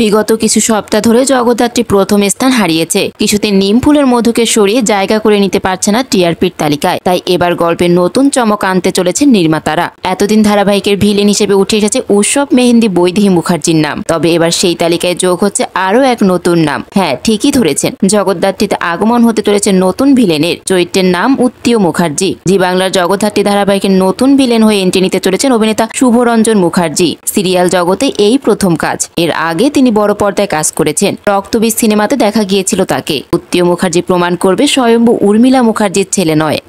বিগত কিছু সপ্তাহ ধরে জগদ্ধাত্রী প্রথম স্থান হারিয়েছে কিছুতে নিম ফুলের মধুকে সরিয়ে জায়গা করে নিতে পারছে না টিআরপির তালিকায় তাই এবার গল্পের নতুন চমক আনতে চলেছে নির্মাতারা এতদিন ধারাবাহিকের ভিলেন হিসেবে উঠে এসেছে উৎসব মেহেন্দি বৈধি মুখার্জির নাম তবে এবার সেই তালিকায় যোগ হচ্ছে আরও এক নতুন নাম হ্যাঁ ঠিকই ধরেছেন জগদ্ধাত্রীতে আগমন হতে চলেছে নতুন ভিলেনের চরিত্রের নাম উত্তীয় মুখার্জি জি বাংলার জগদ্ধাত্রী ধারাবাহিকের নতুন ভিলেন হয়ে এন্ট্রি নিতে চলেছেন অভিনেতা শুভরঞ্জন মুখার্জি সিরিয়াল জগতে এই প্রথম কাজ এর আগে তিনি বড় পর্দায় কাজ করেছেন রক্তবীজ সিনেমাতে দেখা গিয়েছিল তাকে উত্তীয় মুখার্জি প্রমাণ করবে স্বয়ম্ভু উর্মিলা মুখার্জির ছেলে নয়